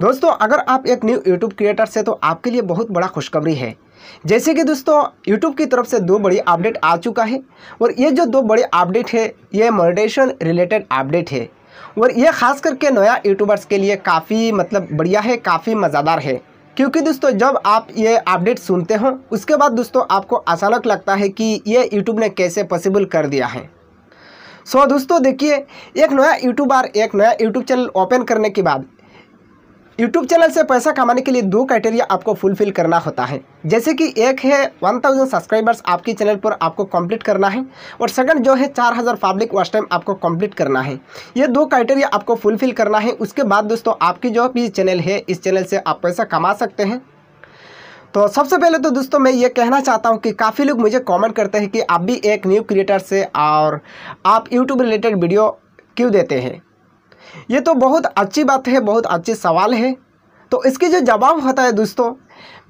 दोस्तों अगर आप एक न्यू यूट्यूब क्रिएटर्स है तो आपके लिए बहुत बड़ा खुशखबरी है जैसे कि दोस्तों यूट्यूब की तरफ से दो बड़ी अपडेट आ चुका है और ये जो दो बड़े अपडेट है ये मोडेशन रिलेटेड अपडेट है और ये खास करके नया यूट्यूबर्स के लिए काफ़ी मतलब बढ़िया है काफ़ी मज़ेदार है क्योंकि दोस्तों जब आप ये अपडेट सुनते हो उसके बाद दोस्तों आपको अचानक लगता है कि ये यूट्यूब ने कैसे पॉसिबल कर दिया है सो so, दोस्तों देखिए एक नया यूट्यूबर एक नया यूट्यूब चैनल ओपन करने के बाद यूट्यूब चैनल से पैसा कमाने के लिए दो क्राइटेरिया आपको फुलफिल करना होता है जैसे कि एक है 1000 सब्सक्राइबर्स आपके चैनल पर आपको कंप्लीट करना है और सेकंड जो है 4000 पब्लिक वॉच टाइम आपको कंप्लीट करना है ये दो क्राइटेरिया आपको फुलफिल करना है उसके बाद दोस्तों आपकी जो भी चैनल है इस चैनल से आप पैसा कमा सकते हैं तो सबसे पहले तो दोस्तों मैं ये कहना चाहता हूँ कि काफ़ी लोग मुझे कॉमेंट करते हैं कि आप भी एक न्यू क्रिएटर से और आप यूट्यूब रिलेटेड वीडियो क्यों देते हैं ये तो बहुत अच्छी बात है बहुत अच्छे सवाल है तो इसके जो जवाब होता है दोस्तों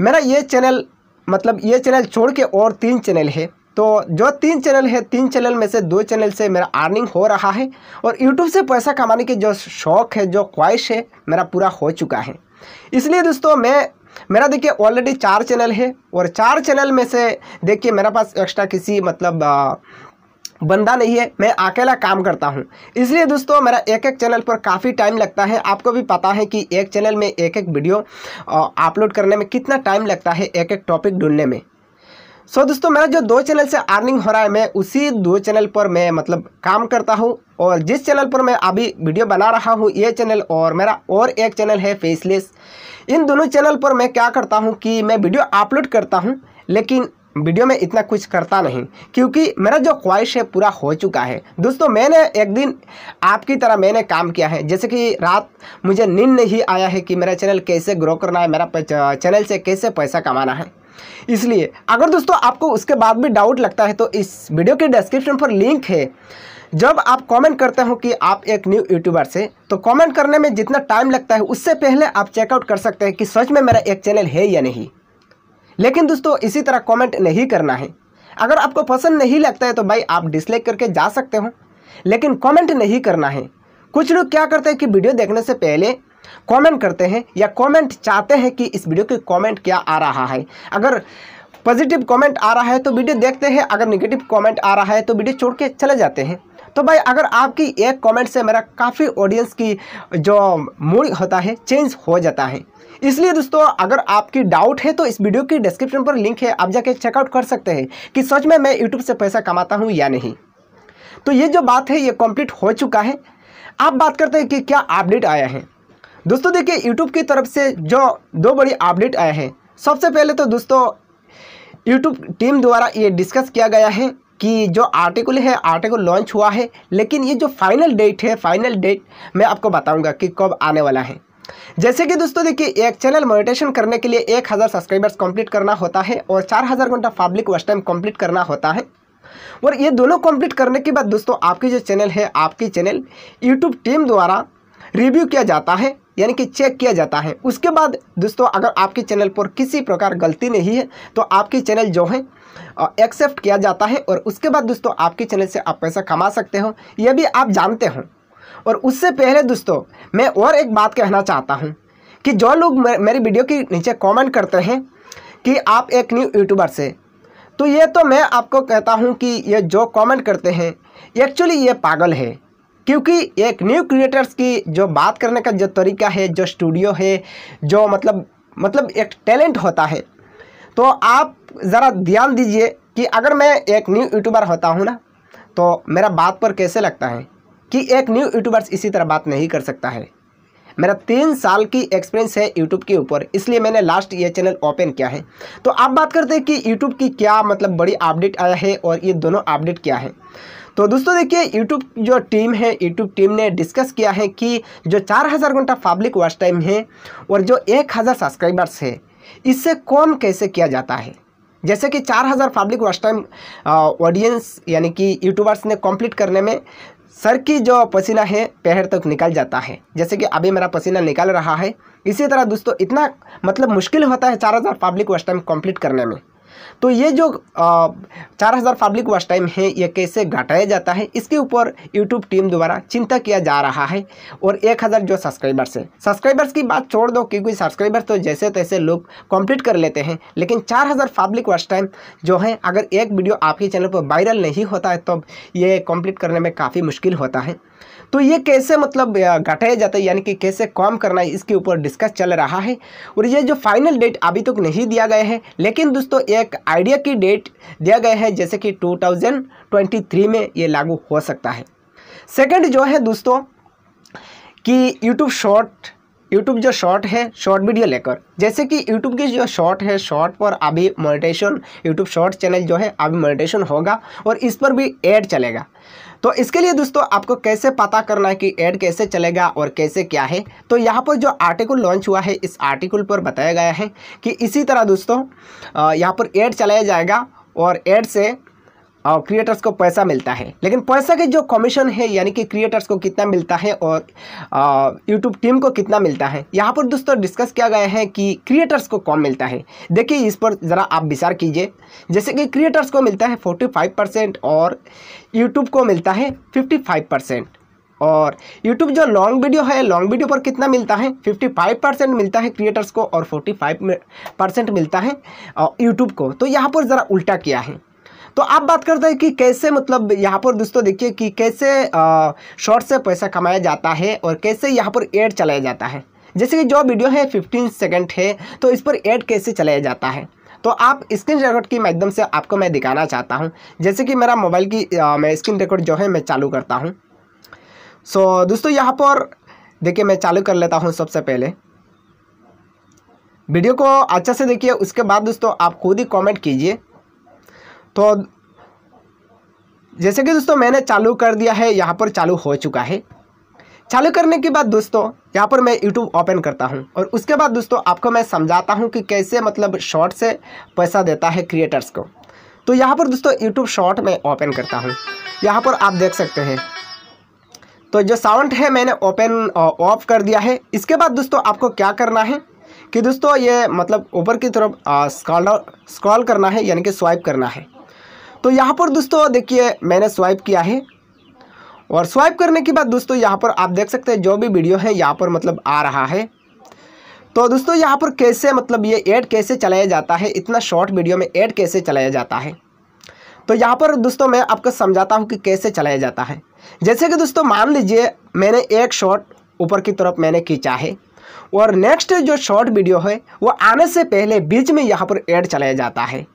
मेरा ये चैनल मतलब ये चैनल छोड़ के और तीन चैनल है तो जो तीन चैनल है तीन चैनल में से दो चैनल से मेरा अर्निंग हो रहा है और यूट्यूब से पैसा कमाने की जो शौक़ है जो ख्वाहिश है मेरा पूरा हो चुका है इसलिए दोस्तों मैं मेरा देखिए ऑलरेडी चार चैनल है और चार चैनल में से देखिए मेरे पास एक्स्ट्रा किसी मतलब बंदा नहीं है मैं अकेला काम करता हूँ इसलिए दोस्तों मेरा एक एक चैनल पर काफ़ी टाइम लगता है आपको भी पता है कि एक चैनल में एक एक वीडियो अपलोड करने में कितना टाइम लगता है एक एक टॉपिक ढूंढने में सो so, दोस्तों मेरा जो दो चैनल से अर्निंग हो रहा है मैं उसी दो चैनल पर मैं मतलब काम करता हूँ और जिस चैनल पर मैं अभी वीडियो बना रहा हूँ ये चैनल और मेरा और एक चैनल है फेसलेस इन दोनों चैनल पर मैं क्या करता हूँ कि मैं वीडियो अपलोड करता हूँ लेकिन वीडियो में इतना कुछ करता नहीं क्योंकि मेरा जो ख्वाहिश है पूरा हो चुका है दोस्तों मैंने एक दिन आपकी तरह मैंने काम किया है जैसे कि रात मुझे नींद नहीं आया है कि मेरा चैनल कैसे ग्रो करना है मेरा चैनल से कैसे पैसा कमाना है इसलिए अगर दोस्तों आपको उसके बाद भी डाउट लगता है तो इस वीडियो के डिस्क्रिप्शन पर लिंक है जब आप कमेंट करते हो कि आप एक न्यू यूट्यूबर से तो कमेंट करने में जितना टाइम लगता है उससे पहले आप चेकआउट कर सकते हैं कि सच में मेरा एक चैनल है या नहीं लेकिन दोस्तों इसी तरह कमेंट नहीं करना है अगर आपको पसंद नहीं लगता है तो भाई आप डिसलाइक करके जा सकते हो लेकिन कमेंट नहीं करना है कुछ लोग क्या करते हैं कि वीडियो देखने से पहले कमेंट करते हैं या कमेंट चाहते हैं कि इस वीडियो के कमेंट क्या आ रहा है अगर पॉजिटिव कमेंट आ रहा है तो वीडियो देखते हैं अगर निगेटिव कॉमेंट आ रहा है तो वीडियो छोड़ के चले जाते हैं तो भाई अगर आपकी एक कमेंट से मेरा काफ़ी ऑडियंस की जो मूड होता है चेंज हो जाता है इसलिए दोस्तों अगर आपकी डाउट है तो इस वीडियो की डिस्क्रिप्शन पर लिंक है आप जाके चेकआउट कर सकते हैं कि सच में मैं यूट्यूब से पैसा कमाता हूँ या नहीं तो ये जो बात है ये कंप्लीट हो चुका है आप बात करते हैं कि क्या अपडेट आया है दोस्तों देखिए यूट्यूब की तरफ से जो दो बड़ी अपडेट आए हैं सबसे पहले तो दोस्तों यूट्यूब टीम द्वारा ये डिस्कस किया गया है कि जो आर्टिकल है आर्टिकल लॉन्च हुआ है लेकिन ये जो फाइनल डेट है फाइनल डेट मैं आपको बताऊंगा कि कब आने वाला है जैसे कि दोस्तों देखिए एक चैनल मोनिटेशन करने के लिए एक हज़ार सब्सक्राइबर्स कंप्लीट करना होता है और चार हज़ार घंटा पब्लिक वर्स्ट टाइम कंप्लीट करना होता है और ये दोनों कंप्लीट करने के बाद दोस्तों आपकी जो चैनल है आपकी चैनल यूट्यूब टीम द्वारा रिव्यू किया जाता है यानी कि चेक किया जाता है उसके बाद दोस्तों अगर आपके चैनल पर किसी प्रकार गलती नहीं है तो आपकी चैनल जो है एक्सेप्ट किया जाता है और उसके बाद दोस्तों आपके चैनल से आप पैसा कमा सकते हो यह भी आप जानते हो और उससे पहले दोस्तों मैं और एक बात कहना चाहता हूँ कि जो लोग मेरी वीडियो के नीचे कमेंट करते हैं कि आप एक न्यू यूट्यूबर से तो ये तो मैं आपको कहता हूँ कि ये जो कमेंट करते हैं एक्चुअली ये पागल है क्योंकि एक न्यू क्रिएटर्स की जो बात करने का जो तरीका है जो स्टूडियो है जो मतलब मतलब एक टैलेंट होता है तो आप ज़रा ध्यान दीजिए कि अगर मैं एक न्यू यूट्यूबर होता हूँ ना तो मेरा बात पर कैसे लगता है कि एक न्यू यूट्यूबर्स इसी तरह बात नहीं कर सकता है मेरा तीन साल की एक्सपीरियंस है यूट्यूब के ऊपर इसलिए मैंने लास्ट ये चैनल ओपन किया है तो आप बात करते हैं कि यूट्यूब की क्या मतलब बड़ी अपडेट आया है और ये दोनों अपडेट क्या है तो दोस्तों देखिए यूट्यूब जो टीम है यूट्यूब टीम ने डिस्कस किया है कि जो चार हज़ार घंटा पब्लिक वॉच टाइम है और जो एक हज़ार सब्सक्राइबर्स है इससे कौन कैसे किया जाता है जैसे कि चार हज़ार पब्लिक वॉच टाइम ऑडियंस यानी कि यूट्यूबर्स ने कंप्लीट करने में सर की जो पसीना है पैर तक निकल जाता है जैसे कि अभी मेरा पसीना निकल रहा है इसी तरह दोस्तों इतना मतलब मुश्किल होता है चार हज़ार पब्लिक वर्ष टाइम कंप्लीट करने में तो ये जो चार हज़ार पब्लिक वॉच टाइम है ये कैसे घटाया जाता है इसके ऊपर यूट्यूब टीम द्वारा चिंता किया जा रहा है और एक हज़ार जो सब्सक्राइबर्स है सब्सक्राइबर्स की बात छोड़ दो क्योंकि सब्सक्राइबर्स तो जैसे तैसे लोग कंप्लीट कर लेते हैं लेकिन चार हज़ार पब्लिक वॉच टाइम जो है अगर एक वीडियो आपके चैनल पर वायरल नहीं होता है तो ये कम्प्लीट करने में काफ़ी मुश्किल होता है तो ये कैसे मतलब घटाया जाता है यानी कि कैसे काम करना है इसके ऊपर डिस्कस चल रहा है और ये जो फाइनल डेट अभी तक तो नहीं दिया गया है लेकिन दोस्तों एक आइडिया की डेट दिया गया है जैसे कि 2023 में ये लागू हो सकता है सेकंड जो है दोस्तों कि यूट्यूब शॉर्ट यूट्यूब जो शॉर्ट है शॉर्ट वीडियो लेकर जैसे कि यूट्यूब की जो शॉर्ट है शॉर्ट पर अभी मोनेटेशन यूट्यूब शॉर्ट चैनल जो है अभी मोनेटेशन होगा और इस पर भी एड चलेगा तो इसके लिए दोस्तों आपको कैसे पता करना है कि एड कैसे चलेगा और कैसे क्या है तो यहाँ पर जो आर्टिकल लॉन्च हुआ है इस आर्टिकल पर बताया गया है कि इसी तरह दोस्तों यहाँ पर एड चलाया जाएगा और ऐड से क्रिएटर्स को पैसा मिलता है लेकिन पैसा के जो कमीशन है यानी कि क्रिएटर्स को कितना मिलता है और यूट्यूब टीम को कितना मिलता है यहाँ पर दोस्तों डिस्कस किया गया है कि क्रिएटर्स को कौन मिलता है देखिए इस पर ज़रा आप विचार कीजिए जैसे कि क्रिएटर्स को मिलता है फोर्टी फाइव परसेंट और यूट्यूब को मिलता है फिफ्टी फाइव परसेंट और यूट्यूब जो लॉन्ग वीडियो है लॉन्ग वीडियो पर कितना मिलता है 55 परसेंट मिलता है क्रिएटर्स को और 45 परसेंट मिलता है यूट्यूब को तो यहाँ पर ज़रा उल्टा किया है तो आप बात करते हैं कि कैसे मतलब यहाँ पर दोस्तों देखिए कि कैसे शॉर्ट से पैसा कमाया जाता है और कैसे यहाँ पर एड चलाया जाता है जैसे कि जो वीडियो है 15 सेकंड है तो इस पर एड कैसे चलाया जाता है तो आप स्क्रीन रिकॉर्ड की माध्यम से आपको मैं दिखाना चाहता हूँ जैसे कि मेरा मोबाइल की आ, मैं स्क्रीन रिकॉर्ड जो है मैं चालू करता हूँ सो so, दोस्तों यहाँ पर देखिए मैं चालू कर लेता हूँ सबसे पहले वीडियो को अच्छा से देखिए उसके बाद दोस्तों आप खुद ही कमेंट कीजिए तो जैसे कि दोस्तों मैंने चालू कर दिया है यहाँ पर चालू हो चुका है चालू करने के बाद दोस्तों यहाँ पर मैं यूट्यूब ओपन करता हूँ और उसके बाद दोस्तों आपको मैं समझाता हूँ कि कैसे मतलब शॉर्ट से पैसा देता है क्रिएटर्स को तो यहाँ पर दोस्तों यूट्यूब शॉर्ट मैं ओपन करता हूँ यहाँ पर आप देख सकते हैं तो जो साउंड है मैंने ओपन ऑफ कर दिया है इसके बाद दोस्तों आपको क्या करना है कि दोस्तों ये मतलब ऊपर की तरफ स्क्रॉल स्क्रॉल करना है यानी कि स्वाइप करना है तो यहाँ पर दोस्तों देखिए मैंने स्वाइप किया है और स्वाइप करने के बाद दोस्तों यहाँ पर आप देख सकते हैं जो भी वीडियो है यहाँ पर मतलब आ रहा है तो दोस्तों यहाँ पर कैसे मतलब ये ऐड कैसे चलाया जाता है इतना शॉर्ट वीडियो में ऐड कैसे चलाया जाता है तो यहाँ पर दोस्तों मैं आपको समझाता हूँ कि कैसे चलाया जाता है जैसे कि दोस्तों मान लीजिए मैंने एक शॉट ऊपर की तरफ मैंने खींचा है और नेक्स्ट जो शॉर्ट वीडियो है वो आने से पहले बीच में यहाँ पर ऐड चलाया जाता है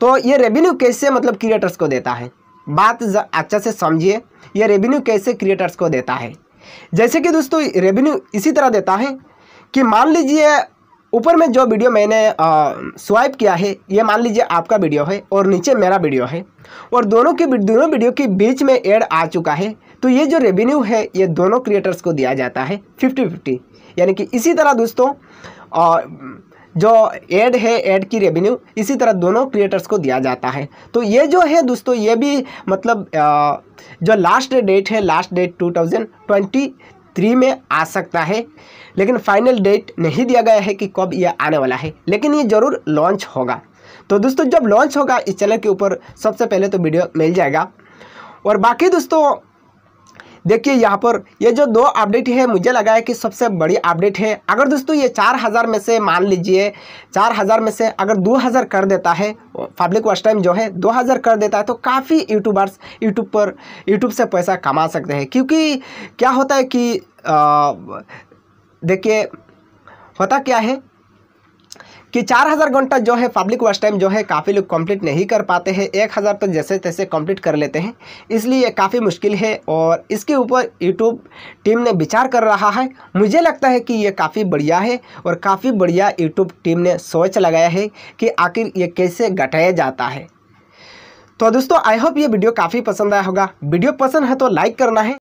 तो ये रेवेन्यू कैसे मतलब क्रिएटर्स को देता है बात अच्छा से समझिए ये रेवेन्यू कैसे क्रिएटर्स को देता है जैसे कि दोस्तों रेवेन्यू इसी तरह देता है कि मान लीजिए ऊपर में जो वीडियो मैंने स्वाइप किया है ये मान लीजिए आपका वीडियो है और नीचे मेरा वीडियो है और दोनों के दोनों वीडियो के बीच में एड आ चुका है तो ये जो रेवेन्यू है ये दोनों क्रिएटर्स को दिया जाता है फिफ्टी फिफ्टी यानी कि इसी तरह दोस्तों जो एड है एड की रेवेन्यू इसी तरह दोनों क्रिएटर्स को दिया जाता है तो ये जो है दोस्तों ये भी मतलब जो लास्ट डेट है लास्ट डेट 2023 में आ सकता है लेकिन फाइनल डेट नहीं दिया गया है कि कब यह आने वाला है लेकिन ये ज़रूर लॉन्च होगा तो दोस्तों जब लॉन्च होगा इस चैनल के ऊपर सबसे पहले तो वीडियो मिल जाएगा और बाकी दोस्तों देखिए यहाँ पर ये जो दो अपडेट है मुझे लगा है कि सबसे बड़ी अपडेट है अगर दोस्तों ये चार हज़ार में से मान लीजिए चार हज़ार में से अगर दो हज़ार कर देता है पब्लिक वॉच टाइम जो है दो हज़ार कर देता है तो काफ़ी यूट्यूबर्स यूट्यूब पर यूट्यूब से पैसा कमा सकते हैं क्योंकि क्या होता है कि देखिए होता क्या है कि 4000 घंटा जो है पब्लिक वॉच टाइम जो है काफ़ी लोग कंप्लीट नहीं कर पाते हैं 1000 तो जैसे तैसे कंप्लीट कर लेते हैं इसलिए ये काफ़ी मुश्किल है और इसके ऊपर यूट्यूब टीम ने विचार कर रहा है मुझे लगता है कि ये काफ़ी बढ़िया है और काफ़ी बढ़िया यूट्यूब टीम ने सोच लगाया है कि आखिर ये कैसे घटाया जाता है तो दोस्तों आई होप ये वीडियो काफ़ी पसंद आया होगा वीडियो पसंद है तो लाइक करना है